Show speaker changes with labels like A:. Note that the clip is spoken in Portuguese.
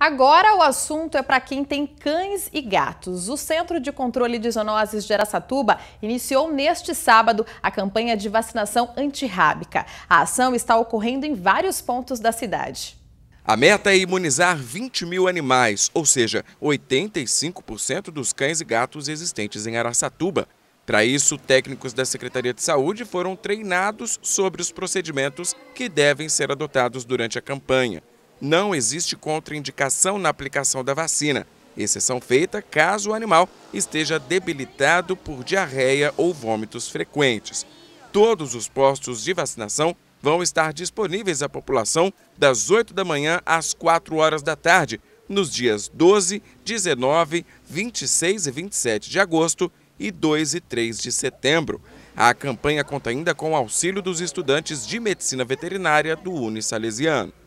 A: Agora o assunto é para quem tem cães e gatos. O Centro de Controle de Zoonoses de Aracatuba iniciou neste sábado a campanha de vacinação antirrábica. A ação está ocorrendo em vários pontos da cidade.
B: A meta é imunizar 20 mil animais, ou seja, 85% dos cães e gatos existentes em Aracatuba. Para isso, técnicos da Secretaria de Saúde foram treinados sobre os procedimentos que devem ser adotados durante a campanha não existe contraindicação na aplicação da vacina, exceção feita caso o animal esteja debilitado por diarreia ou vômitos frequentes. Todos os postos de vacinação vão estar disponíveis à população das 8 da manhã às 4 horas da tarde, nos dias 12, 19, 26 e 27 de agosto e 2 e 3 de setembro. A campanha conta ainda com o auxílio dos estudantes de medicina veterinária do Unisalesiano.